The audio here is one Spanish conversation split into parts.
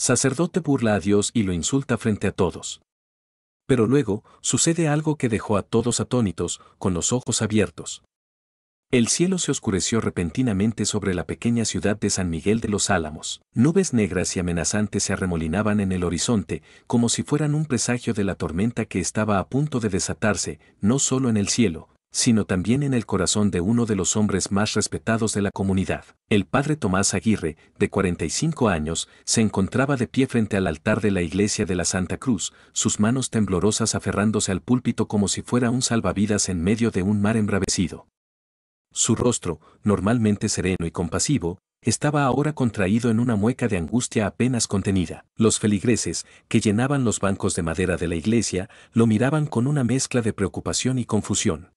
Sacerdote burla a Dios y lo insulta frente a todos. Pero luego, sucede algo que dejó a todos atónitos, con los ojos abiertos. El cielo se oscureció repentinamente sobre la pequeña ciudad de San Miguel de los Álamos. Nubes negras y amenazantes se arremolinaban en el horizonte, como si fueran un presagio de la tormenta que estaba a punto de desatarse, no solo en el cielo, sino también en el corazón de uno de los hombres más respetados de la comunidad. El padre Tomás Aguirre, de 45 años, se encontraba de pie frente al altar de la iglesia de la Santa Cruz, sus manos temblorosas aferrándose al púlpito como si fuera un salvavidas en medio de un mar embravecido. Su rostro, normalmente sereno y compasivo, estaba ahora contraído en una mueca de angustia apenas contenida. Los feligreses, que llenaban los bancos de madera de la iglesia, lo miraban con una mezcla de preocupación y confusión.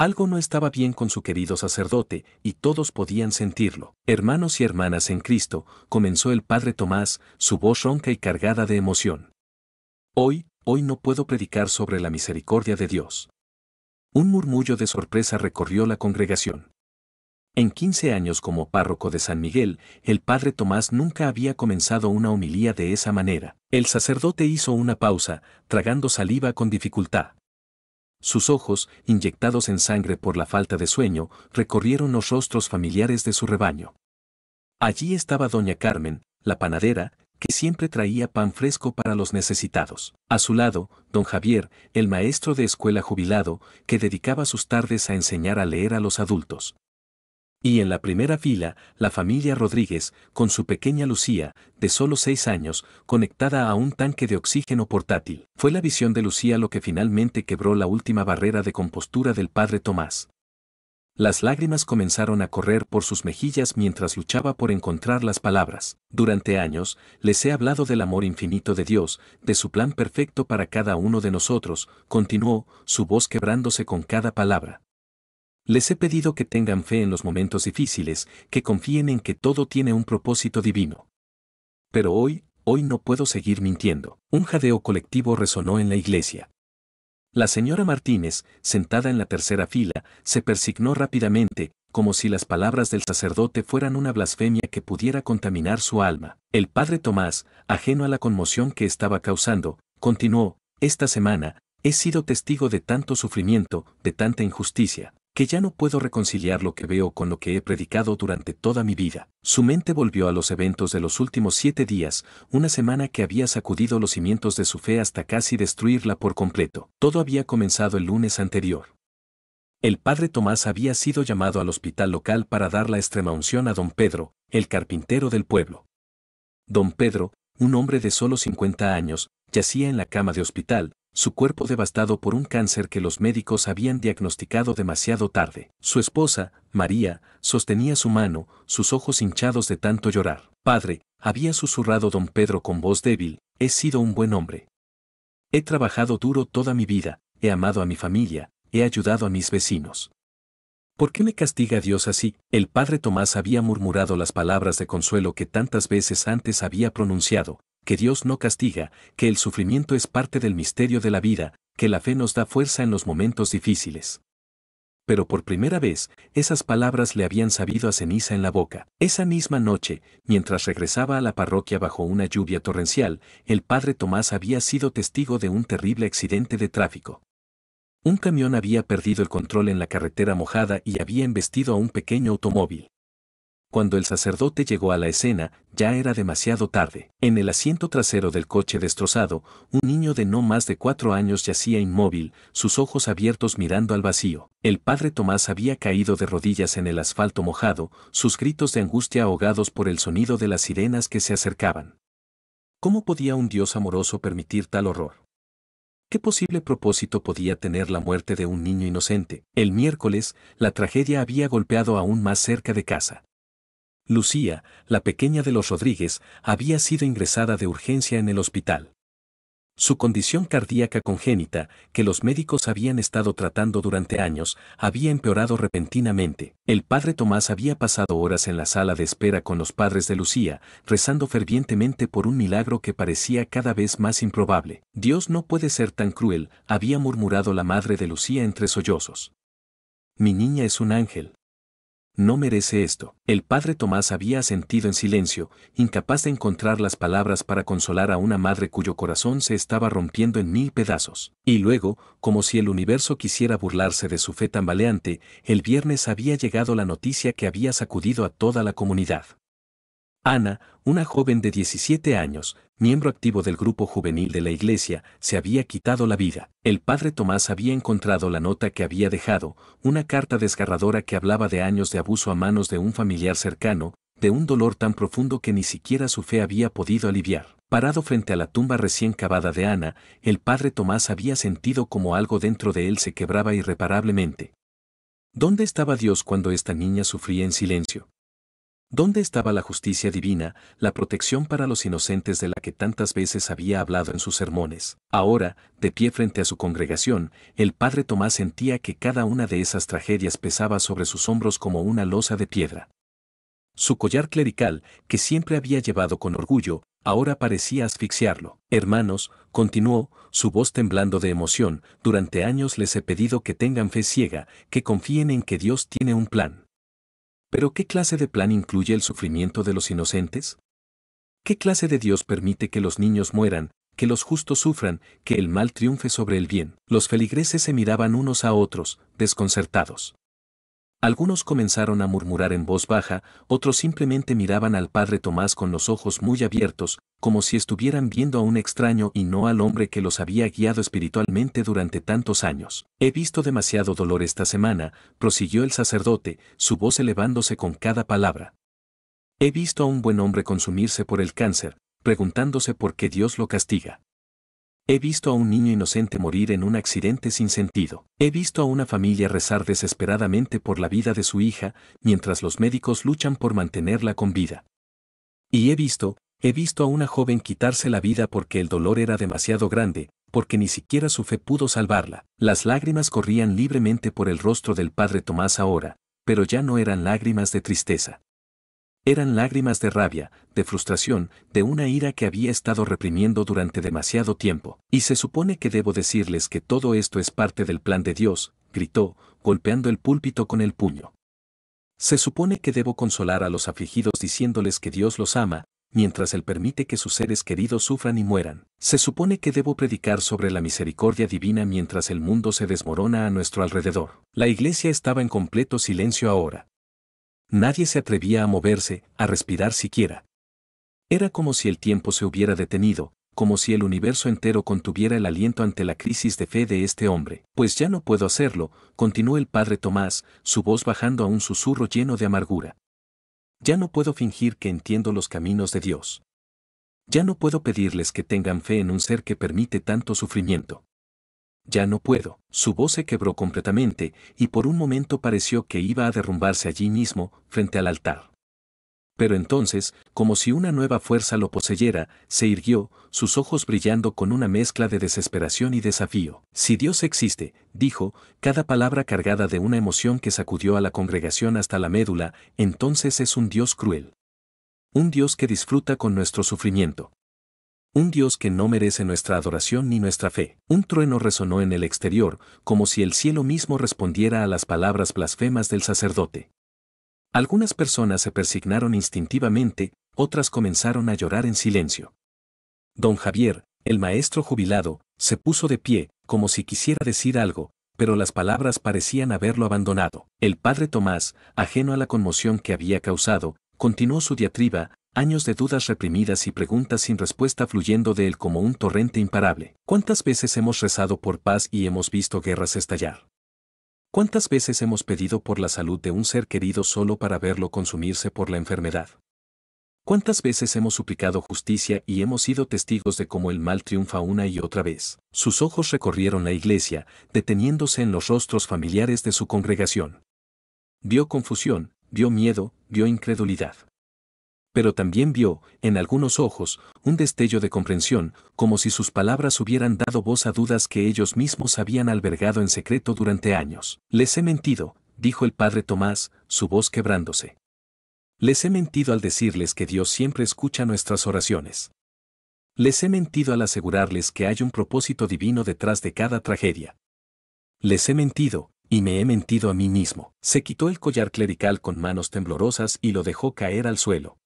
Algo no estaba bien con su querido sacerdote, y todos podían sentirlo. Hermanos y hermanas en Cristo, comenzó el padre Tomás, su voz ronca y cargada de emoción. Hoy, hoy no puedo predicar sobre la misericordia de Dios. Un murmullo de sorpresa recorrió la congregación. En 15 años como párroco de San Miguel, el padre Tomás nunca había comenzado una homilía de esa manera. El sacerdote hizo una pausa, tragando saliva con dificultad. Sus ojos, inyectados en sangre por la falta de sueño, recorrieron los rostros familiares de su rebaño. Allí estaba doña Carmen, la panadera, que siempre traía pan fresco para los necesitados. A su lado, don Javier, el maestro de escuela jubilado, que dedicaba sus tardes a enseñar a leer a los adultos. Y en la primera fila, la familia Rodríguez, con su pequeña Lucía, de solo seis años, conectada a un tanque de oxígeno portátil. Fue la visión de Lucía lo que finalmente quebró la última barrera de compostura del padre Tomás. Las lágrimas comenzaron a correr por sus mejillas mientras luchaba por encontrar las palabras. Durante años, les he hablado del amor infinito de Dios, de su plan perfecto para cada uno de nosotros, continuó, su voz quebrándose con cada palabra. Les he pedido que tengan fe en los momentos difíciles, que confíen en que todo tiene un propósito divino. Pero hoy, hoy no puedo seguir mintiendo. Un jadeo colectivo resonó en la iglesia. La señora Martínez, sentada en la tercera fila, se persignó rápidamente, como si las palabras del sacerdote fueran una blasfemia que pudiera contaminar su alma. El padre Tomás, ajeno a la conmoción que estaba causando, continuó, Esta semana, he sido testigo de tanto sufrimiento, de tanta injusticia, que ya no puedo reconciliar lo que veo con lo que he predicado durante toda mi vida. Su mente volvió a los eventos de los últimos siete días, una semana que había sacudido los cimientos de su fe hasta casi destruirla por completo. Todo había comenzado el lunes anterior. El padre Tomás había sido llamado al hospital local para dar la extrema unción a don Pedro, el carpintero del pueblo. Don Pedro, un hombre de solo 50 años, yacía en la cama de hospital, su cuerpo devastado por un cáncer que los médicos habían diagnosticado demasiado tarde. Su esposa, María, sostenía su mano, sus ojos hinchados de tanto llorar. Padre, había susurrado don Pedro con voz débil, he sido un buen hombre. He trabajado duro toda mi vida, he amado a mi familia, he ayudado a mis vecinos. ¿Por qué me castiga Dios así? El padre Tomás había murmurado las palabras de consuelo que tantas veces antes había pronunciado, que Dios no castiga, que el sufrimiento es parte del misterio de la vida, que la fe nos da fuerza en los momentos difíciles. Pero por primera vez, esas palabras le habían sabido a ceniza en la boca. Esa misma noche, mientras regresaba a la parroquia bajo una lluvia torrencial, el padre Tomás había sido testigo de un terrible accidente de tráfico. Un camión había perdido el control en la carretera mojada y había embestido a un pequeño automóvil. Cuando el sacerdote llegó a la escena, ya era demasiado tarde. En el asiento trasero del coche destrozado, un niño de no más de cuatro años yacía inmóvil, sus ojos abiertos mirando al vacío. El padre Tomás había caído de rodillas en el asfalto mojado, sus gritos de angustia ahogados por el sonido de las sirenas que se acercaban. ¿Cómo podía un Dios amoroso permitir tal horror? ¿Qué posible propósito podía tener la muerte de un niño inocente? El miércoles, la tragedia había golpeado aún más cerca de casa. Lucía, la pequeña de los Rodríguez, había sido ingresada de urgencia en el hospital. Su condición cardíaca congénita, que los médicos habían estado tratando durante años, había empeorado repentinamente. El padre Tomás había pasado horas en la sala de espera con los padres de Lucía, rezando fervientemente por un milagro que parecía cada vez más improbable. Dios no puede ser tan cruel, había murmurado la madre de Lucía entre sollozos. Mi niña es un ángel no merece esto. El padre Tomás había sentido en silencio, incapaz de encontrar las palabras para consolar a una madre cuyo corazón se estaba rompiendo en mil pedazos. Y luego, como si el universo quisiera burlarse de su fe tambaleante, el viernes había llegado la noticia que había sacudido a toda la comunidad. Ana, una joven de 17 años, miembro activo del grupo juvenil de la iglesia, se había quitado la vida. El padre Tomás había encontrado la nota que había dejado, una carta desgarradora que hablaba de años de abuso a manos de un familiar cercano, de un dolor tan profundo que ni siquiera su fe había podido aliviar. Parado frente a la tumba recién cavada de Ana, el padre Tomás había sentido como algo dentro de él se quebraba irreparablemente. ¿Dónde estaba Dios cuando esta niña sufría en silencio? ¿Dónde estaba la justicia divina, la protección para los inocentes de la que tantas veces había hablado en sus sermones? Ahora, de pie frente a su congregación, el padre Tomás sentía que cada una de esas tragedias pesaba sobre sus hombros como una losa de piedra. Su collar clerical, que siempre había llevado con orgullo, ahora parecía asfixiarlo. Hermanos, continuó, su voz temblando de emoción, durante años les he pedido que tengan fe ciega, que confíen en que Dios tiene un plan. Pero ¿qué clase de plan incluye el sufrimiento de los inocentes? ¿Qué clase de Dios permite que los niños mueran, que los justos sufran, que el mal triunfe sobre el bien? Los feligreses se miraban unos a otros, desconcertados. Algunos comenzaron a murmurar en voz baja, otros simplemente miraban al padre Tomás con los ojos muy abiertos, como si estuvieran viendo a un extraño y no al hombre que los había guiado espiritualmente durante tantos años. He visto demasiado dolor esta semana, prosiguió el sacerdote, su voz elevándose con cada palabra. He visto a un buen hombre consumirse por el cáncer, preguntándose por qué Dios lo castiga. He visto a un niño inocente morir en un accidente sin sentido. He visto a una familia rezar desesperadamente por la vida de su hija, mientras los médicos luchan por mantenerla con vida. Y he visto, he visto a una joven quitarse la vida porque el dolor era demasiado grande, porque ni siquiera su fe pudo salvarla. Las lágrimas corrían libremente por el rostro del padre Tomás ahora, pero ya no eran lágrimas de tristeza. Eran lágrimas de rabia, de frustración, de una ira que había estado reprimiendo durante demasiado tiempo. Y se supone que debo decirles que todo esto es parte del plan de Dios, gritó, golpeando el púlpito con el puño. Se supone que debo consolar a los afligidos diciéndoles que Dios los ama, mientras Él permite que sus seres queridos sufran y mueran. Se supone que debo predicar sobre la misericordia divina mientras el mundo se desmorona a nuestro alrededor. La iglesia estaba en completo silencio ahora. Nadie se atrevía a moverse, a respirar siquiera. Era como si el tiempo se hubiera detenido, como si el universo entero contuviera el aliento ante la crisis de fe de este hombre. Pues ya no puedo hacerlo, continuó el padre Tomás, su voz bajando a un susurro lleno de amargura. Ya no puedo fingir que entiendo los caminos de Dios. Ya no puedo pedirles que tengan fe en un ser que permite tanto sufrimiento ya no puedo. Su voz se quebró completamente, y por un momento pareció que iba a derrumbarse allí mismo, frente al altar. Pero entonces, como si una nueva fuerza lo poseyera, se irguió, sus ojos brillando con una mezcla de desesperación y desafío. Si Dios existe, dijo, cada palabra cargada de una emoción que sacudió a la congregación hasta la médula, entonces es un Dios cruel. Un Dios que disfruta con nuestro sufrimiento un Dios que no merece nuestra adoración ni nuestra fe. Un trueno resonó en el exterior, como si el cielo mismo respondiera a las palabras blasfemas del sacerdote. Algunas personas se persignaron instintivamente, otras comenzaron a llorar en silencio. Don Javier, el maestro jubilado, se puso de pie, como si quisiera decir algo, pero las palabras parecían haberlo abandonado. El padre Tomás, ajeno a la conmoción que había causado, continuó su diatriba, Años de dudas reprimidas y preguntas sin respuesta fluyendo de él como un torrente imparable. ¿Cuántas veces hemos rezado por paz y hemos visto guerras estallar? ¿Cuántas veces hemos pedido por la salud de un ser querido solo para verlo consumirse por la enfermedad? ¿Cuántas veces hemos suplicado justicia y hemos sido testigos de cómo el mal triunfa una y otra vez? Sus ojos recorrieron la iglesia, deteniéndose en los rostros familiares de su congregación. Vio confusión, vio miedo, vio incredulidad. Pero también vio, en algunos ojos, un destello de comprensión, como si sus palabras hubieran dado voz a dudas que ellos mismos habían albergado en secreto durante años. Les he mentido, dijo el padre Tomás, su voz quebrándose. Les he mentido al decirles que Dios siempre escucha nuestras oraciones. Les he mentido al asegurarles que hay un propósito divino detrás de cada tragedia. Les he mentido, y me he mentido a mí mismo. Se quitó el collar clerical con manos temblorosas y lo dejó caer al suelo.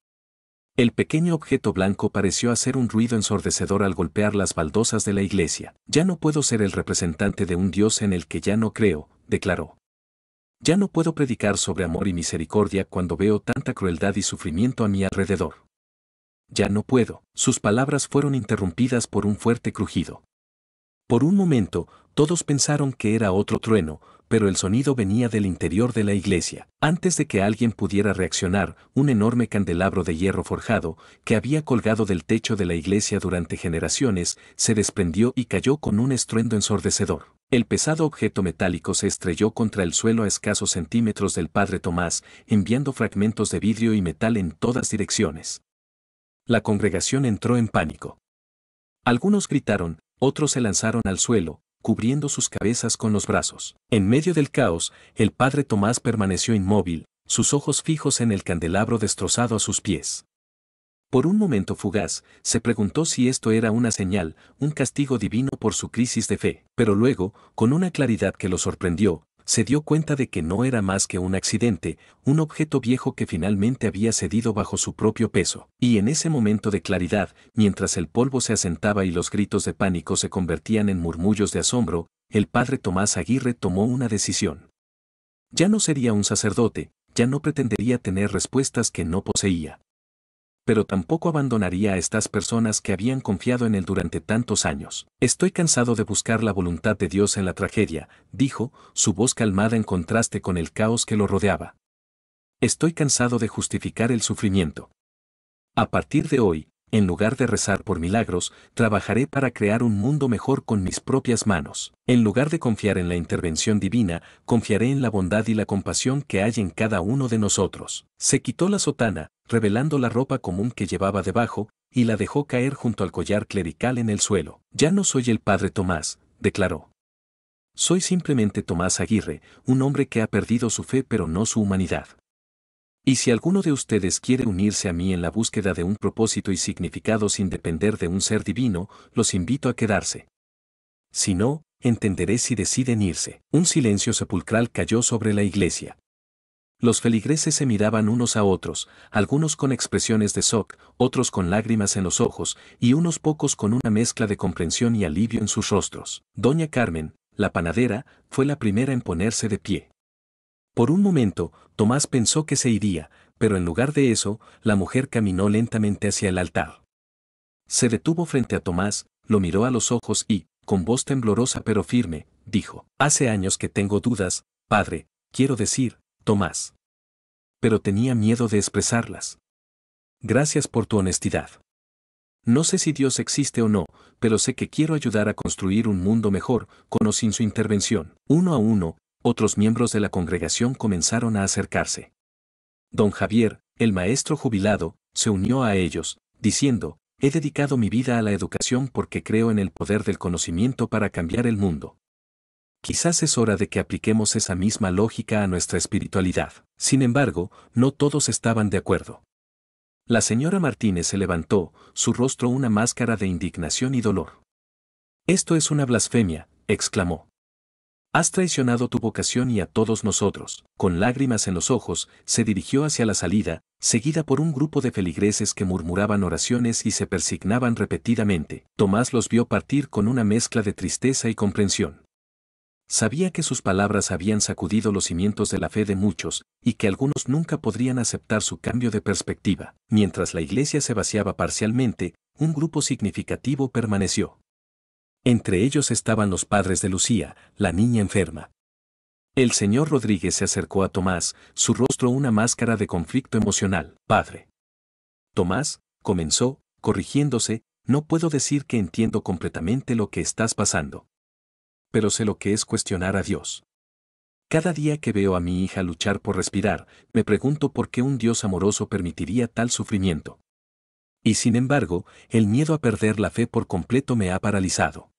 El pequeño objeto blanco pareció hacer un ruido ensordecedor al golpear las baldosas de la iglesia. Ya no puedo ser el representante de un Dios en el que ya no creo, declaró. Ya no puedo predicar sobre amor y misericordia cuando veo tanta crueldad y sufrimiento a mi alrededor. Ya no puedo. Sus palabras fueron interrumpidas por un fuerte crujido. Por un momento, todos pensaron que era otro trueno, pero el sonido venía del interior de la iglesia. Antes de que alguien pudiera reaccionar, un enorme candelabro de hierro forjado, que había colgado del techo de la iglesia durante generaciones, se desprendió y cayó con un estruendo ensordecedor. El pesado objeto metálico se estrelló contra el suelo a escasos centímetros del padre Tomás, enviando fragmentos de vidrio y metal en todas direcciones. La congregación entró en pánico. Algunos gritaron, otros se lanzaron al suelo, cubriendo sus cabezas con los brazos. En medio del caos, el padre Tomás permaneció inmóvil, sus ojos fijos en el candelabro destrozado a sus pies. Por un momento fugaz, se preguntó si esto era una señal, un castigo divino por su crisis de fe, pero luego, con una claridad que lo sorprendió, se dio cuenta de que no era más que un accidente, un objeto viejo que finalmente había cedido bajo su propio peso. Y en ese momento de claridad, mientras el polvo se asentaba y los gritos de pánico se convertían en murmullos de asombro, el padre Tomás Aguirre tomó una decisión. Ya no sería un sacerdote, ya no pretendería tener respuestas que no poseía pero tampoco abandonaría a estas personas que habían confiado en él durante tantos años. Estoy cansado de buscar la voluntad de Dios en la tragedia, dijo, su voz calmada en contraste con el caos que lo rodeaba. Estoy cansado de justificar el sufrimiento. A partir de hoy, en lugar de rezar por milagros, trabajaré para crear un mundo mejor con mis propias manos. En lugar de confiar en la intervención divina, confiaré en la bondad y la compasión que hay en cada uno de nosotros. Se quitó la sotana, revelando la ropa común que llevaba debajo, y la dejó caer junto al collar clerical en el suelo. Ya no soy el padre Tomás, declaró. Soy simplemente Tomás Aguirre, un hombre que ha perdido su fe pero no su humanidad. Y si alguno de ustedes quiere unirse a mí en la búsqueda de un propósito y significado sin depender de un ser divino, los invito a quedarse. Si no, entenderé si deciden irse. Un silencio sepulcral cayó sobre la iglesia. Los feligreses se miraban unos a otros, algunos con expresiones de shock, otros con lágrimas en los ojos, y unos pocos con una mezcla de comprensión y alivio en sus rostros. Doña Carmen, la panadera, fue la primera en ponerse de pie. Por un momento, Tomás pensó que se iría, pero en lugar de eso, la mujer caminó lentamente hacia el altar. Se detuvo frente a Tomás, lo miró a los ojos y, con voz temblorosa pero firme, dijo, Hace años que tengo dudas, padre, quiero decir, Tomás. Pero tenía miedo de expresarlas. Gracias por tu honestidad. No sé si Dios existe o no, pero sé que quiero ayudar a construir un mundo mejor, con o sin su intervención. Uno a uno, otros miembros de la congregación comenzaron a acercarse. Don Javier, el maestro jubilado, se unió a ellos, diciendo, He dedicado mi vida a la educación porque creo en el poder del conocimiento para cambiar el mundo. Quizás es hora de que apliquemos esa misma lógica a nuestra espiritualidad. Sin embargo, no todos estaban de acuerdo. La señora Martínez se levantó, su rostro una máscara de indignación y dolor. Esto es una blasfemia, exclamó. Has traicionado tu vocación y a todos nosotros. Con lágrimas en los ojos, se dirigió hacia la salida, seguida por un grupo de feligreses que murmuraban oraciones y se persignaban repetidamente. Tomás los vio partir con una mezcla de tristeza y comprensión. Sabía que sus palabras habían sacudido los cimientos de la fe de muchos, y que algunos nunca podrían aceptar su cambio de perspectiva. Mientras la iglesia se vaciaba parcialmente, un grupo significativo permaneció. Entre ellos estaban los padres de Lucía, la niña enferma. El señor Rodríguez se acercó a Tomás, su rostro una máscara de conflicto emocional. Padre. Tomás, comenzó, corrigiéndose, no puedo decir que entiendo completamente lo que estás pasando. Pero sé lo que es cuestionar a Dios. Cada día que veo a mi hija luchar por respirar, me pregunto por qué un Dios amoroso permitiría tal sufrimiento. Y sin embargo, el miedo a perder la fe por completo me ha paralizado.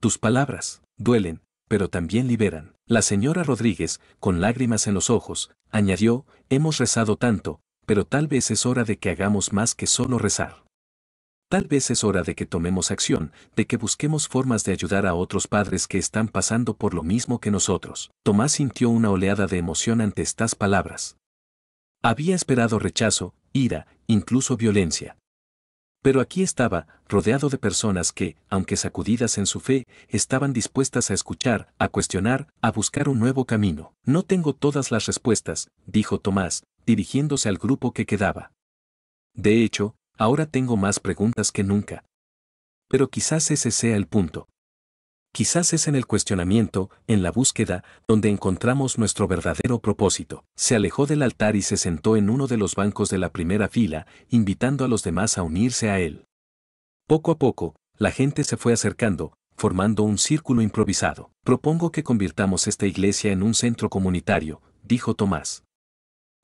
Tus palabras duelen, pero también liberan. La señora Rodríguez, con lágrimas en los ojos, añadió, hemos rezado tanto, pero tal vez es hora de que hagamos más que solo rezar. Tal vez es hora de que tomemos acción, de que busquemos formas de ayudar a otros padres que están pasando por lo mismo que nosotros. Tomás sintió una oleada de emoción ante estas palabras. Había esperado rechazo, ira, incluso violencia, pero aquí estaba, rodeado de personas que, aunque sacudidas en su fe, estaban dispuestas a escuchar, a cuestionar, a buscar un nuevo camino. No tengo todas las respuestas, dijo Tomás, dirigiéndose al grupo que quedaba. De hecho, ahora tengo más preguntas que nunca. Pero quizás ese sea el punto. Quizás es en el cuestionamiento, en la búsqueda, donde encontramos nuestro verdadero propósito. Se alejó del altar y se sentó en uno de los bancos de la primera fila, invitando a los demás a unirse a él. Poco a poco, la gente se fue acercando, formando un círculo improvisado. Propongo que convirtamos esta iglesia en un centro comunitario, dijo Tomás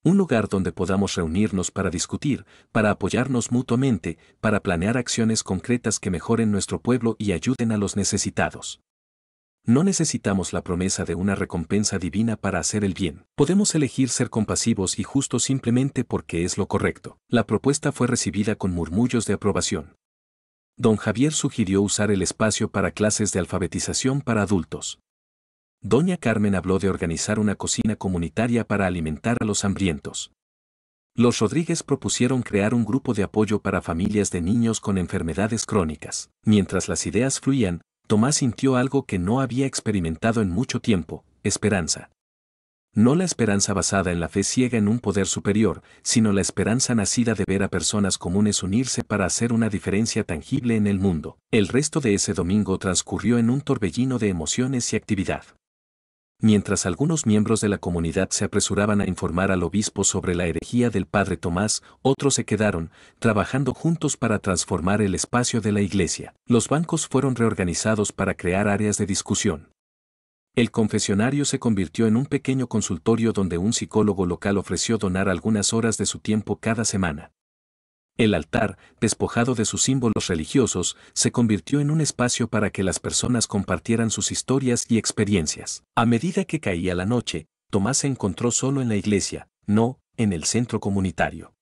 un lugar donde podamos reunirnos para discutir, para apoyarnos mutuamente, para planear acciones concretas que mejoren nuestro pueblo y ayuden a los necesitados. No necesitamos la promesa de una recompensa divina para hacer el bien. Podemos elegir ser compasivos y justos simplemente porque es lo correcto. La propuesta fue recibida con murmullos de aprobación. Don Javier sugirió usar el espacio para clases de alfabetización para adultos. Doña Carmen habló de organizar una cocina comunitaria para alimentar a los hambrientos. Los Rodríguez propusieron crear un grupo de apoyo para familias de niños con enfermedades crónicas. Mientras las ideas fluían, Tomás sintió algo que no había experimentado en mucho tiempo, esperanza. No la esperanza basada en la fe ciega en un poder superior, sino la esperanza nacida de ver a personas comunes unirse para hacer una diferencia tangible en el mundo. El resto de ese domingo transcurrió en un torbellino de emociones y actividad. Mientras algunos miembros de la comunidad se apresuraban a informar al obispo sobre la herejía del padre Tomás, otros se quedaron, trabajando juntos para transformar el espacio de la iglesia. Los bancos fueron reorganizados para crear áreas de discusión. El confesionario se convirtió en un pequeño consultorio donde un psicólogo local ofreció donar algunas horas de su tiempo cada semana. El altar, despojado de sus símbolos religiosos, se convirtió en un espacio para que las personas compartieran sus historias y experiencias. A medida que caía la noche, Tomás se encontró solo en la iglesia, no, en el centro comunitario.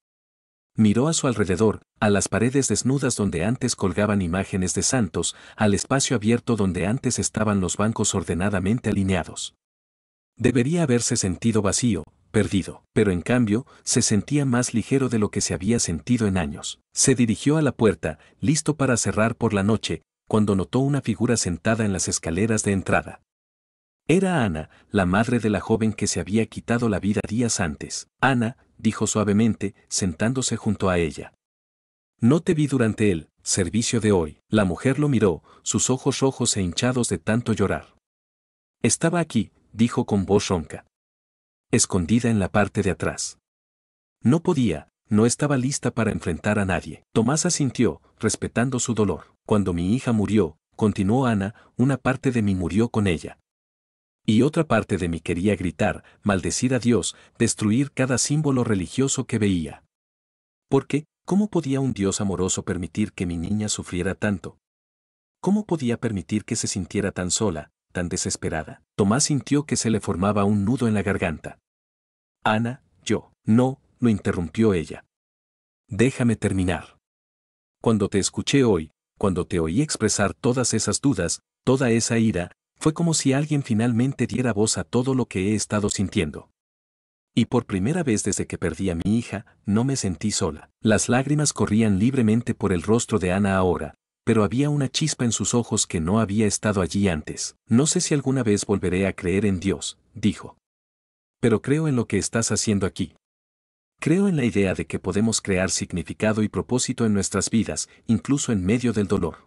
Miró a su alrededor, a las paredes desnudas donde antes colgaban imágenes de santos, al espacio abierto donde antes estaban los bancos ordenadamente alineados. Debería haberse sentido vacío, perdido, pero en cambio, se sentía más ligero de lo que se había sentido en años. Se dirigió a la puerta, listo para cerrar por la noche, cuando notó una figura sentada en las escaleras de entrada. Era Ana, la madre de la joven que se había quitado la vida días antes. Ana, dijo suavemente, sentándose junto a ella. No te vi durante el servicio de hoy. La mujer lo miró, sus ojos rojos e hinchados de tanto llorar. Estaba aquí, dijo con voz ronca escondida en la parte de atrás. No podía, no estaba lista para enfrentar a nadie. Tomás asintió, respetando su dolor. Cuando mi hija murió, continuó Ana, una parte de mí murió con ella. Y otra parte de mí quería gritar, maldecir a Dios, destruir cada símbolo religioso que veía. Porque, ¿cómo podía un Dios amoroso permitir que mi niña sufriera tanto? ¿Cómo podía permitir que se sintiera tan sola, tan desesperada? Tomás sintió que se le formaba un nudo en la garganta. Ana, yo. No, lo interrumpió ella. Déjame terminar. Cuando te escuché hoy, cuando te oí expresar todas esas dudas, toda esa ira, fue como si alguien finalmente diera voz a todo lo que he estado sintiendo. Y por primera vez desde que perdí a mi hija, no me sentí sola. Las lágrimas corrían libremente por el rostro de Ana ahora, pero había una chispa en sus ojos que no había estado allí antes. No sé si alguna vez volveré a creer en Dios, dijo pero creo en lo que estás haciendo aquí. Creo en la idea de que podemos crear significado y propósito en nuestras vidas, incluso en medio del dolor.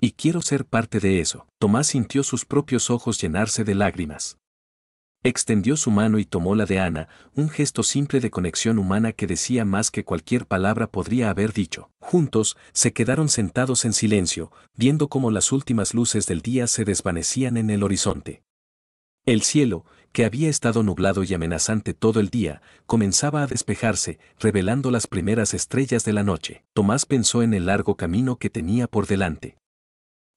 Y quiero ser parte de eso. Tomás sintió sus propios ojos llenarse de lágrimas. Extendió su mano y tomó la de Ana, un gesto simple de conexión humana que decía más que cualquier palabra podría haber dicho. Juntos, se quedaron sentados en silencio, viendo cómo las últimas luces del día se desvanecían en el horizonte. El cielo, que había estado nublado y amenazante todo el día, comenzaba a despejarse, revelando las primeras estrellas de la noche. Tomás pensó en el largo camino que tenía por delante.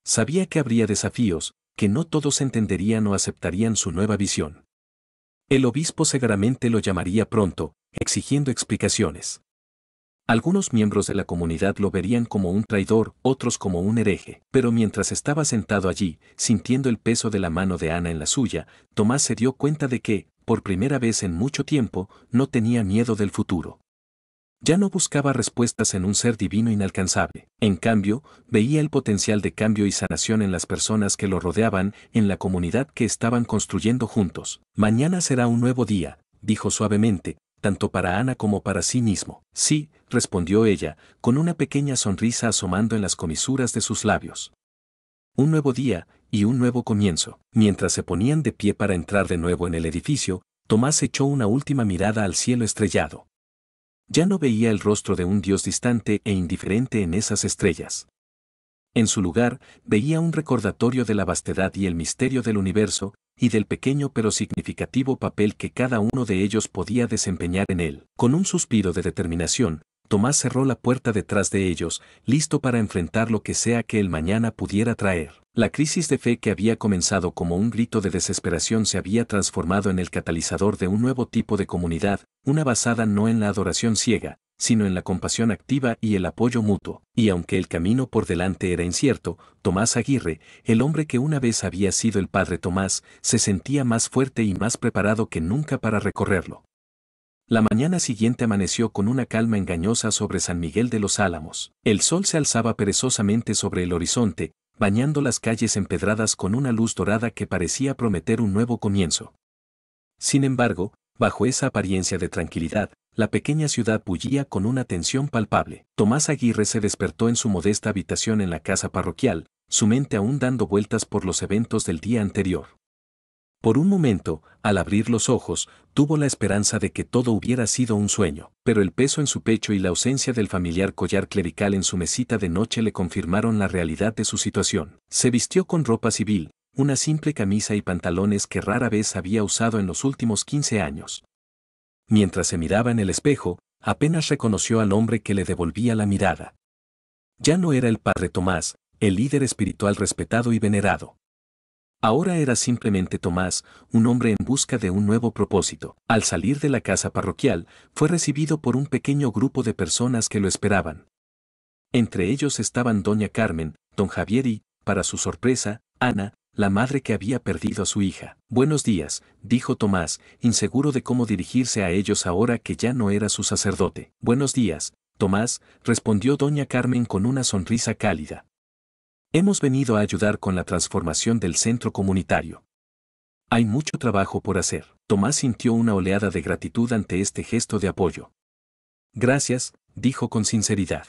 Sabía que habría desafíos, que no todos entenderían o aceptarían su nueva visión. El obispo seguramente lo llamaría pronto, exigiendo explicaciones. Algunos miembros de la comunidad lo verían como un traidor, otros como un hereje, pero mientras estaba sentado allí, sintiendo el peso de la mano de Ana en la suya, Tomás se dio cuenta de que, por primera vez en mucho tiempo, no tenía miedo del futuro. Ya no buscaba respuestas en un ser divino inalcanzable, en cambio, veía el potencial de cambio y sanación en las personas que lo rodeaban, en la comunidad que estaban construyendo juntos. Mañana será un nuevo día, dijo suavemente, tanto para Ana como para sí mismo. Sí, respondió ella, con una pequeña sonrisa asomando en las comisuras de sus labios. Un nuevo día, y un nuevo comienzo. Mientras se ponían de pie para entrar de nuevo en el edificio, Tomás echó una última mirada al cielo estrellado. Ya no veía el rostro de un dios distante e indiferente en esas estrellas. En su lugar, veía un recordatorio de la vastedad y el misterio del universo, y del pequeño pero significativo papel que cada uno de ellos podía desempeñar en él. Con un suspiro de determinación, Tomás cerró la puerta detrás de ellos, listo para enfrentar lo que sea que el mañana pudiera traer. La crisis de fe que había comenzado como un grito de desesperación se había transformado en el catalizador de un nuevo tipo de comunidad, una basada no en la adoración ciega, sino en la compasión activa y el apoyo mutuo. Y aunque el camino por delante era incierto, Tomás Aguirre, el hombre que una vez había sido el padre Tomás, se sentía más fuerte y más preparado que nunca para recorrerlo. La mañana siguiente amaneció con una calma engañosa sobre San Miguel de los Álamos. El sol se alzaba perezosamente sobre el horizonte, bañando las calles empedradas con una luz dorada que parecía prometer un nuevo comienzo. Sin embargo, bajo esa apariencia de tranquilidad, la pequeña ciudad bullía con una tensión palpable. Tomás Aguirre se despertó en su modesta habitación en la casa parroquial, su mente aún dando vueltas por los eventos del día anterior. Por un momento, al abrir los ojos, tuvo la esperanza de que todo hubiera sido un sueño, pero el peso en su pecho y la ausencia del familiar collar clerical en su mesita de noche le confirmaron la realidad de su situación. Se vistió con ropa civil, una simple camisa y pantalones que rara vez había usado en los últimos 15 años, Mientras se miraba en el espejo, apenas reconoció al hombre que le devolvía la mirada. Ya no era el padre Tomás, el líder espiritual respetado y venerado. Ahora era simplemente Tomás, un hombre en busca de un nuevo propósito. Al salir de la casa parroquial, fue recibido por un pequeño grupo de personas que lo esperaban. Entre ellos estaban doña Carmen, don Javier y, para su sorpresa, Ana, la madre que había perdido a su hija. Buenos días, dijo Tomás, inseguro de cómo dirigirse a ellos ahora que ya no era su sacerdote. Buenos días, Tomás, respondió doña Carmen con una sonrisa cálida. Hemos venido a ayudar con la transformación del centro comunitario. Hay mucho trabajo por hacer. Tomás sintió una oleada de gratitud ante este gesto de apoyo. Gracias, dijo con sinceridad.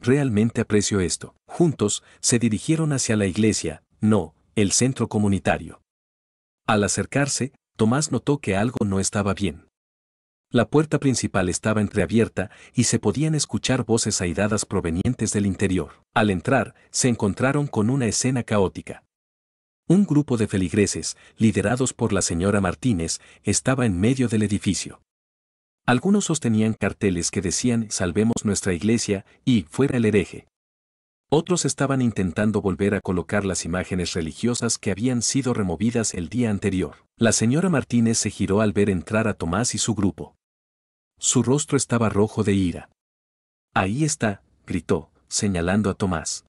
Realmente aprecio esto. Juntos, se dirigieron hacia la iglesia, no, el centro comunitario. Al acercarse, Tomás notó que algo no estaba bien. La puerta principal estaba entreabierta y se podían escuchar voces airadas provenientes del interior. Al entrar, se encontraron con una escena caótica. Un grupo de feligreses, liderados por la señora Martínez, estaba en medio del edificio. Algunos sostenían carteles que decían Salvemos nuestra iglesia y fuera el hereje. Otros estaban intentando volver a colocar las imágenes religiosas que habían sido removidas el día anterior. La señora Martínez se giró al ver entrar a Tomás y su grupo. Su rostro estaba rojo de ira. Ahí está, gritó, señalando a Tomás.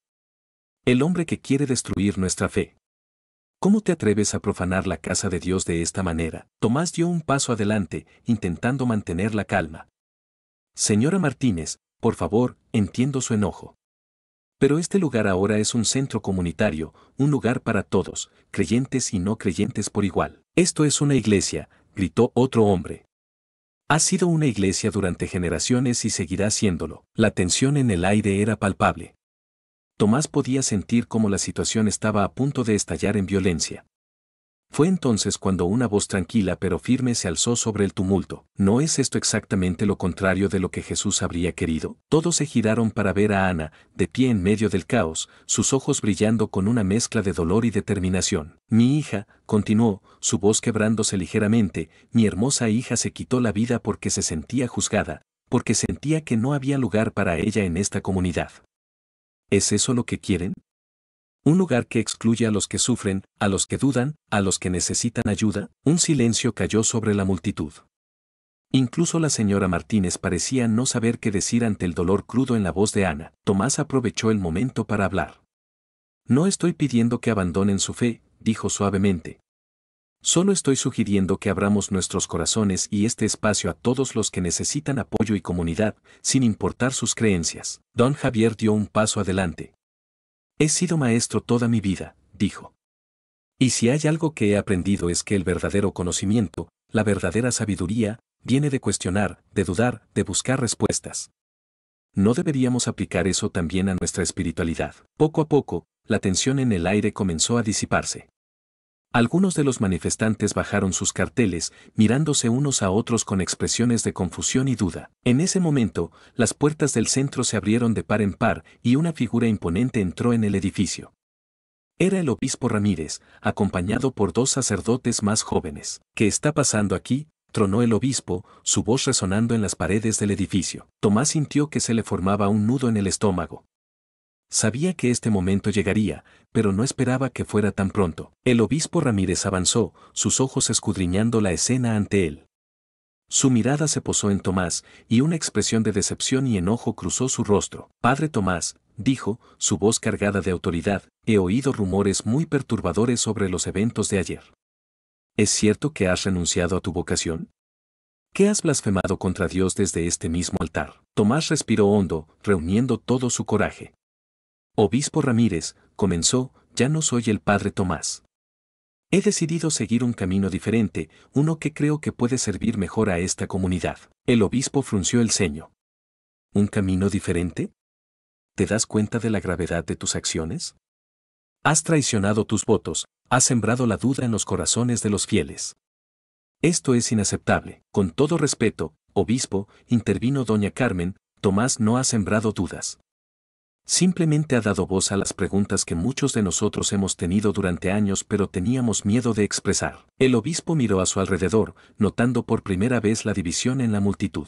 El hombre que quiere destruir nuestra fe. ¿Cómo te atreves a profanar la casa de Dios de esta manera? Tomás dio un paso adelante, intentando mantener la calma. Señora Martínez, por favor, entiendo su enojo. Pero este lugar ahora es un centro comunitario, un lugar para todos, creyentes y no creyentes por igual. Esto es una iglesia, gritó otro hombre. Ha sido una iglesia durante generaciones y seguirá siéndolo. La tensión en el aire era palpable. Tomás podía sentir cómo la situación estaba a punto de estallar en violencia. Fue entonces cuando una voz tranquila pero firme se alzó sobre el tumulto. ¿No es esto exactamente lo contrario de lo que Jesús habría querido? Todos se giraron para ver a Ana, de pie en medio del caos, sus ojos brillando con una mezcla de dolor y determinación. Mi hija, continuó, su voz quebrándose ligeramente, mi hermosa hija se quitó la vida porque se sentía juzgada, porque sentía que no había lugar para ella en esta comunidad. ¿Es eso lo que quieren? Un lugar que excluye a los que sufren, a los que dudan, a los que necesitan ayuda, un silencio cayó sobre la multitud. Incluso la señora Martínez parecía no saber qué decir ante el dolor crudo en la voz de Ana. Tomás aprovechó el momento para hablar. No estoy pidiendo que abandonen su fe, dijo suavemente, Solo estoy sugiriendo que abramos nuestros corazones y este espacio a todos los que necesitan apoyo y comunidad, sin importar sus creencias. Don Javier dio un paso adelante. He sido maestro toda mi vida, dijo. Y si hay algo que he aprendido es que el verdadero conocimiento, la verdadera sabiduría, viene de cuestionar, de dudar, de buscar respuestas. ¿No deberíamos aplicar eso también a nuestra espiritualidad? Poco a poco, la tensión en el aire comenzó a disiparse. Algunos de los manifestantes bajaron sus carteles, mirándose unos a otros con expresiones de confusión y duda. En ese momento, las puertas del centro se abrieron de par en par y una figura imponente entró en el edificio. Era el obispo Ramírez, acompañado por dos sacerdotes más jóvenes. ¿Qué está pasando aquí? tronó el obispo, su voz resonando en las paredes del edificio. Tomás sintió que se le formaba un nudo en el estómago. Sabía que este momento llegaría, pero no esperaba que fuera tan pronto. El obispo Ramírez avanzó, sus ojos escudriñando la escena ante él. Su mirada se posó en Tomás, y una expresión de decepción y enojo cruzó su rostro. Padre Tomás, dijo, su voz cargada de autoridad, he oído rumores muy perturbadores sobre los eventos de ayer. ¿Es cierto que has renunciado a tu vocación? ¿Qué has blasfemado contra Dios desde este mismo altar? Tomás respiró hondo, reuniendo todo su coraje. Obispo Ramírez, comenzó, ya no soy el padre Tomás. He decidido seguir un camino diferente, uno que creo que puede servir mejor a esta comunidad. El obispo frunció el ceño. ¿Un camino diferente? ¿Te das cuenta de la gravedad de tus acciones? Has traicionado tus votos, has sembrado la duda en los corazones de los fieles. Esto es inaceptable. Con todo respeto, obispo, intervino doña Carmen, Tomás no ha sembrado dudas. Simplemente ha dado voz a las preguntas que muchos de nosotros hemos tenido durante años pero teníamos miedo de expresar. El obispo miró a su alrededor, notando por primera vez la división en la multitud.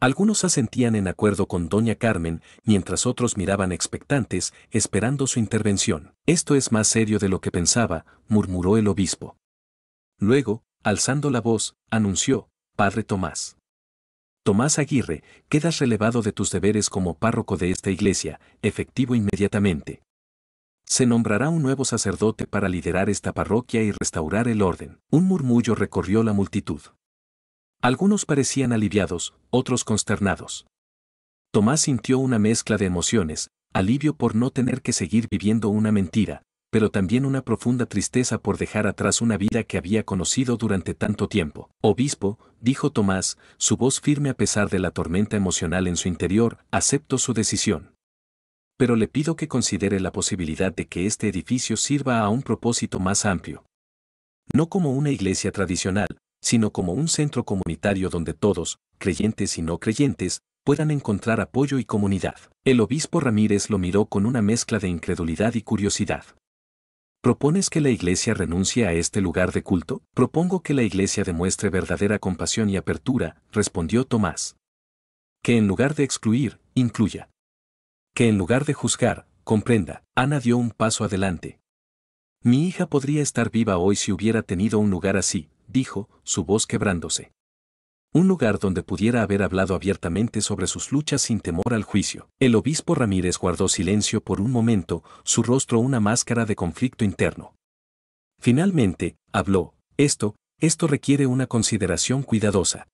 Algunos asentían en acuerdo con doña Carmen, mientras otros miraban expectantes, esperando su intervención. Esto es más serio de lo que pensaba, murmuró el obispo. Luego, alzando la voz, anunció, Padre Tomás. Tomás Aguirre, quedas relevado de tus deberes como párroco de esta iglesia, efectivo inmediatamente. Se nombrará un nuevo sacerdote para liderar esta parroquia y restaurar el orden. Un murmullo recorrió la multitud. Algunos parecían aliviados, otros consternados. Tomás sintió una mezcla de emociones, alivio por no tener que seguir viviendo una mentira, pero también una profunda tristeza por dejar atrás una vida que había conocido durante tanto tiempo. Obispo, dijo Tomás, su voz firme a pesar de la tormenta emocional en su interior, acepto su decisión. Pero le pido que considere la posibilidad de que este edificio sirva a un propósito más amplio. No como una iglesia tradicional, sino como un centro comunitario donde todos, creyentes y no creyentes, puedan encontrar apoyo y comunidad. El obispo Ramírez lo miró con una mezcla de incredulidad y curiosidad. ¿Propones que la Iglesia renuncie a este lugar de culto? Propongo que la Iglesia demuestre verdadera compasión y apertura, respondió Tomás. Que en lugar de excluir, incluya. Que en lugar de juzgar, comprenda. Ana dio un paso adelante. Mi hija podría estar viva hoy si hubiera tenido un lugar así, dijo, su voz quebrándose un lugar donde pudiera haber hablado abiertamente sobre sus luchas sin temor al juicio. El obispo Ramírez guardó silencio por un momento, su rostro una máscara de conflicto interno. Finalmente, habló, esto, esto requiere una consideración cuidadosa.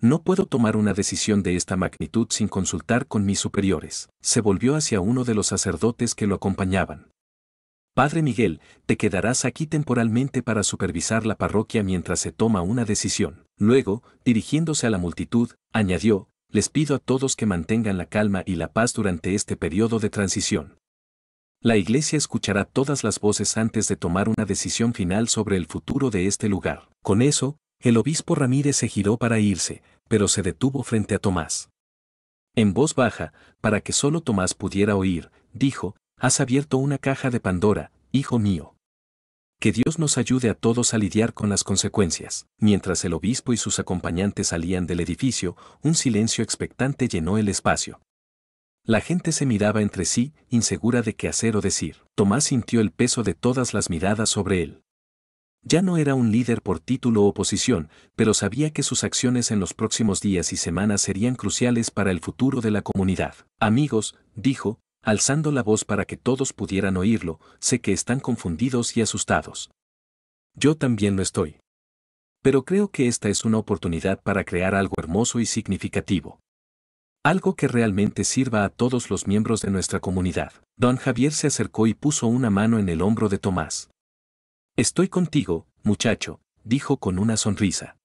No puedo tomar una decisión de esta magnitud sin consultar con mis superiores. Se volvió hacia uno de los sacerdotes que lo acompañaban. Padre Miguel, te quedarás aquí temporalmente para supervisar la parroquia mientras se toma una decisión. Luego, dirigiéndose a la multitud, añadió, les pido a todos que mantengan la calma y la paz durante este periodo de transición. La Iglesia escuchará todas las voces antes de tomar una decisión final sobre el futuro de este lugar. Con eso, el obispo Ramírez se giró para irse, pero se detuvo frente a Tomás. En voz baja, para que solo Tomás pudiera oír, dijo, Has abierto una caja de Pandora, hijo mío. Que Dios nos ayude a todos a lidiar con las consecuencias. Mientras el obispo y sus acompañantes salían del edificio, un silencio expectante llenó el espacio. La gente se miraba entre sí, insegura de qué hacer o decir. Tomás sintió el peso de todas las miradas sobre él. Ya no era un líder por título o posición, pero sabía que sus acciones en los próximos días y semanas serían cruciales para el futuro de la comunidad. Amigos, dijo, alzando la voz para que todos pudieran oírlo, sé que están confundidos y asustados. Yo también lo estoy. Pero creo que esta es una oportunidad para crear algo hermoso y significativo. Algo que realmente sirva a todos los miembros de nuestra comunidad. Don Javier se acercó y puso una mano en el hombro de Tomás. Estoy contigo, muchacho, dijo con una sonrisa.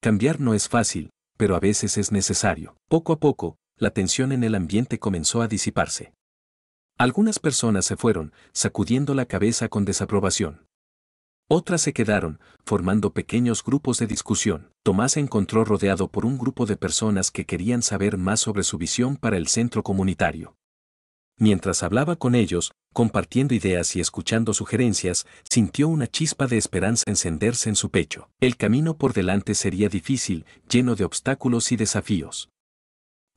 Cambiar no es fácil, pero a veces es necesario. Poco a poco, la tensión en el ambiente comenzó a disiparse. Algunas personas se fueron, sacudiendo la cabeza con desaprobación. Otras se quedaron, formando pequeños grupos de discusión. Tomás se encontró rodeado por un grupo de personas que querían saber más sobre su visión para el centro comunitario. Mientras hablaba con ellos, compartiendo ideas y escuchando sugerencias, sintió una chispa de esperanza encenderse en su pecho. El camino por delante sería difícil, lleno de obstáculos y desafíos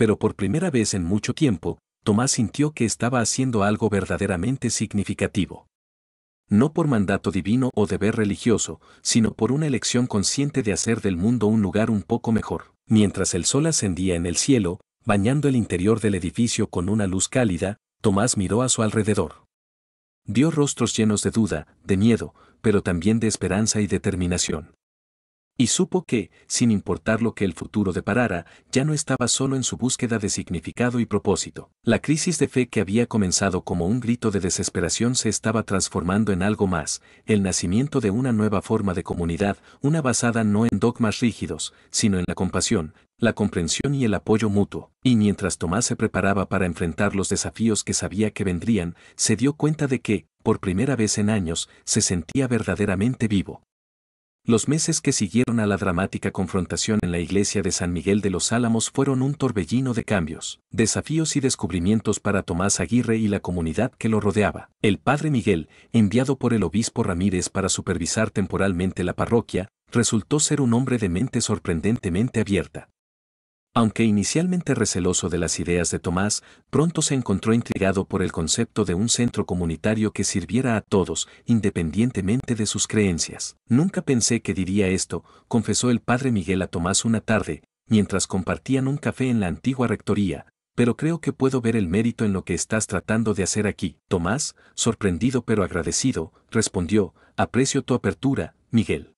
pero por primera vez en mucho tiempo, Tomás sintió que estaba haciendo algo verdaderamente significativo. No por mandato divino o deber religioso, sino por una elección consciente de hacer del mundo un lugar un poco mejor. Mientras el sol ascendía en el cielo, bañando el interior del edificio con una luz cálida, Tomás miró a su alrededor. Dio rostros llenos de duda, de miedo, pero también de esperanza y determinación y supo que, sin importar lo que el futuro deparara, ya no estaba solo en su búsqueda de significado y propósito. La crisis de fe que había comenzado como un grito de desesperación se estaba transformando en algo más, el nacimiento de una nueva forma de comunidad, una basada no en dogmas rígidos, sino en la compasión, la comprensión y el apoyo mutuo. Y mientras Tomás se preparaba para enfrentar los desafíos que sabía que vendrían, se dio cuenta de que, por primera vez en años, se sentía verdaderamente vivo. Los meses que siguieron a la dramática confrontación en la iglesia de San Miguel de los Álamos fueron un torbellino de cambios, desafíos y descubrimientos para Tomás Aguirre y la comunidad que lo rodeaba. El padre Miguel, enviado por el obispo Ramírez para supervisar temporalmente la parroquia, resultó ser un hombre de mente sorprendentemente abierta. Aunque inicialmente receloso de las ideas de Tomás, pronto se encontró intrigado por el concepto de un centro comunitario que sirviera a todos, independientemente de sus creencias. Nunca pensé que diría esto, confesó el padre Miguel a Tomás una tarde, mientras compartían un café en la antigua rectoría, pero creo que puedo ver el mérito en lo que estás tratando de hacer aquí. Tomás, sorprendido pero agradecido, respondió, aprecio tu apertura, Miguel.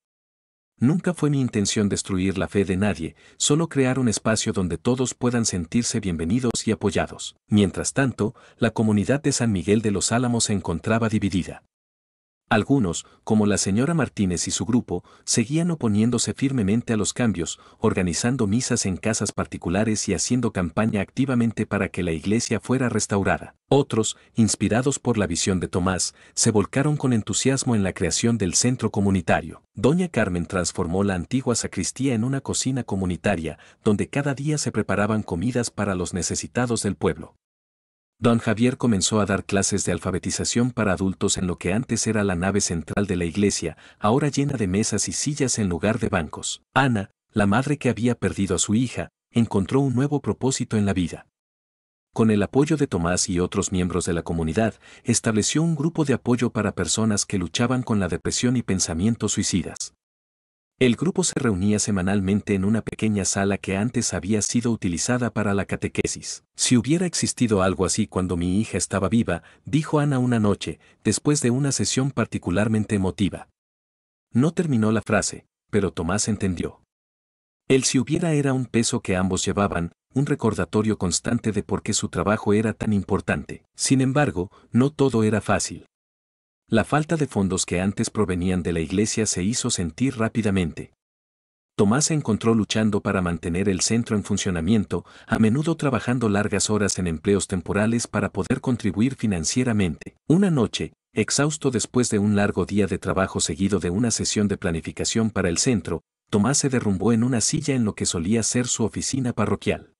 Nunca fue mi intención destruir la fe de nadie, solo crear un espacio donde todos puedan sentirse bienvenidos y apoyados. Mientras tanto, la comunidad de San Miguel de los Álamos se encontraba dividida. Algunos, como la señora Martínez y su grupo, seguían oponiéndose firmemente a los cambios, organizando misas en casas particulares y haciendo campaña activamente para que la iglesia fuera restaurada. Otros, inspirados por la visión de Tomás, se volcaron con entusiasmo en la creación del centro comunitario. Doña Carmen transformó la antigua sacristía en una cocina comunitaria, donde cada día se preparaban comidas para los necesitados del pueblo. Don Javier comenzó a dar clases de alfabetización para adultos en lo que antes era la nave central de la iglesia, ahora llena de mesas y sillas en lugar de bancos. Ana, la madre que había perdido a su hija, encontró un nuevo propósito en la vida. Con el apoyo de Tomás y otros miembros de la comunidad, estableció un grupo de apoyo para personas que luchaban con la depresión y pensamientos suicidas. El grupo se reunía semanalmente en una pequeña sala que antes había sido utilizada para la catequesis. Si hubiera existido algo así cuando mi hija estaba viva, dijo Ana una noche, después de una sesión particularmente emotiva. No terminó la frase, pero Tomás entendió. El si hubiera era un peso que ambos llevaban, un recordatorio constante de por qué su trabajo era tan importante. Sin embargo, no todo era fácil. La falta de fondos que antes provenían de la iglesia se hizo sentir rápidamente. Tomás se encontró luchando para mantener el centro en funcionamiento, a menudo trabajando largas horas en empleos temporales para poder contribuir financieramente. Una noche, exhausto después de un largo día de trabajo seguido de una sesión de planificación para el centro, Tomás se derrumbó en una silla en lo que solía ser su oficina parroquial.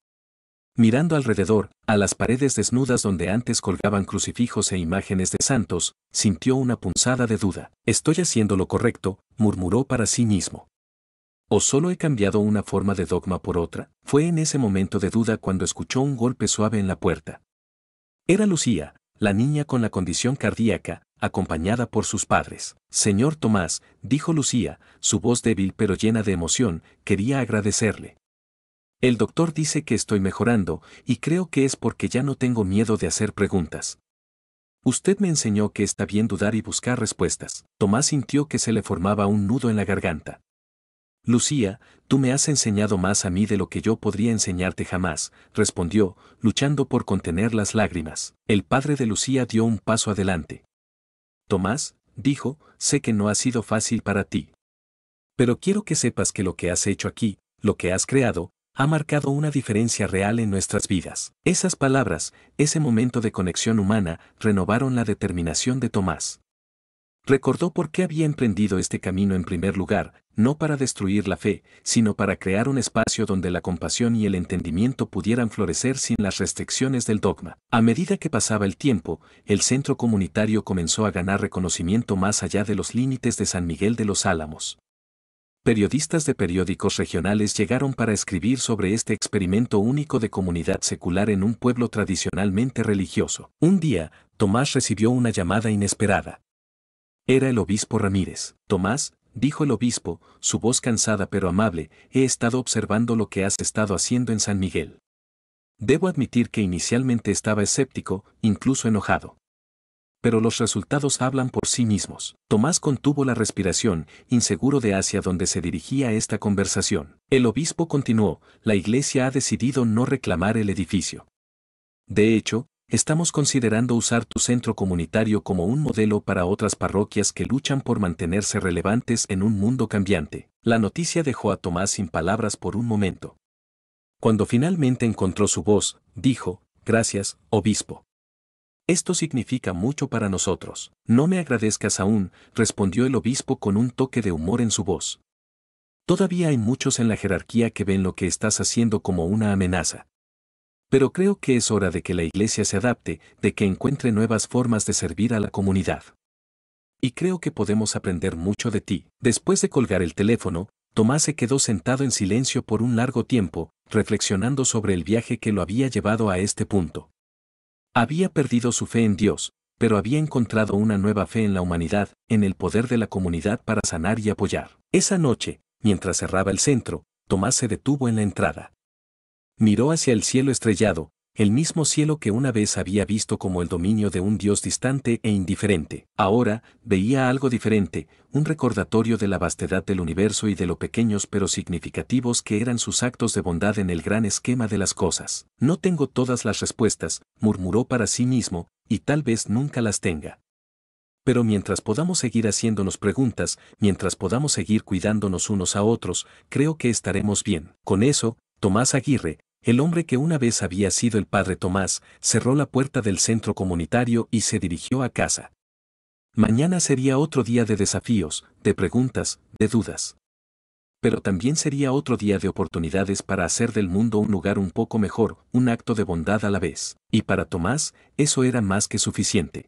Mirando alrededor, a las paredes desnudas donde antes colgaban crucifijos e imágenes de santos, sintió una punzada de duda. Estoy haciendo lo correcto, murmuró para sí mismo. ¿O solo he cambiado una forma de dogma por otra? Fue en ese momento de duda cuando escuchó un golpe suave en la puerta. Era Lucía, la niña con la condición cardíaca, acompañada por sus padres. Señor Tomás, dijo Lucía, su voz débil pero llena de emoción, quería agradecerle. El doctor dice que estoy mejorando y creo que es porque ya no tengo miedo de hacer preguntas. Usted me enseñó que está bien dudar y buscar respuestas. Tomás sintió que se le formaba un nudo en la garganta. Lucía, tú me has enseñado más a mí de lo que yo podría enseñarte jamás, respondió, luchando por contener las lágrimas. El padre de Lucía dio un paso adelante. Tomás, dijo, sé que no ha sido fácil para ti. Pero quiero que sepas que lo que has hecho aquí, lo que has creado, ha marcado una diferencia real en nuestras vidas. Esas palabras, ese momento de conexión humana, renovaron la determinación de Tomás. Recordó por qué había emprendido este camino en primer lugar, no para destruir la fe, sino para crear un espacio donde la compasión y el entendimiento pudieran florecer sin las restricciones del dogma. A medida que pasaba el tiempo, el centro comunitario comenzó a ganar reconocimiento más allá de los límites de San Miguel de los Álamos. Periodistas de periódicos regionales llegaron para escribir sobre este experimento único de comunidad secular en un pueblo tradicionalmente religioso. Un día, Tomás recibió una llamada inesperada. Era el obispo Ramírez. Tomás, dijo el obispo, su voz cansada pero amable, he estado observando lo que has estado haciendo en San Miguel. Debo admitir que inicialmente estaba escéptico, incluso enojado pero los resultados hablan por sí mismos. Tomás contuvo la respiración, inseguro de hacia dónde se dirigía esta conversación. El obispo continuó, la iglesia ha decidido no reclamar el edificio. De hecho, estamos considerando usar tu centro comunitario como un modelo para otras parroquias que luchan por mantenerse relevantes en un mundo cambiante. La noticia dejó a Tomás sin palabras por un momento. Cuando finalmente encontró su voz, dijo, Gracias, obispo. Esto significa mucho para nosotros. No me agradezcas aún, respondió el obispo con un toque de humor en su voz. Todavía hay muchos en la jerarquía que ven lo que estás haciendo como una amenaza. Pero creo que es hora de que la iglesia se adapte, de que encuentre nuevas formas de servir a la comunidad. Y creo que podemos aprender mucho de ti. Después de colgar el teléfono, Tomás se quedó sentado en silencio por un largo tiempo, reflexionando sobre el viaje que lo había llevado a este punto. Había perdido su fe en Dios, pero había encontrado una nueva fe en la humanidad, en el poder de la comunidad para sanar y apoyar. Esa noche, mientras cerraba el centro, Tomás se detuvo en la entrada. Miró hacia el cielo estrellado, el mismo cielo que una vez había visto como el dominio de un Dios distante e indiferente, ahora veía algo diferente, un recordatorio de la vastedad del universo y de lo pequeños pero significativos que eran sus actos de bondad en el gran esquema de las cosas. No tengo todas las respuestas, murmuró para sí mismo, y tal vez nunca las tenga. Pero mientras podamos seguir haciéndonos preguntas, mientras podamos seguir cuidándonos unos a otros, creo que estaremos bien. Con eso, Tomás Aguirre, el hombre que una vez había sido el padre Tomás cerró la puerta del centro comunitario y se dirigió a casa. Mañana sería otro día de desafíos, de preguntas, de dudas. Pero también sería otro día de oportunidades para hacer del mundo un lugar un poco mejor, un acto de bondad a la vez. Y para Tomás, eso era más que suficiente.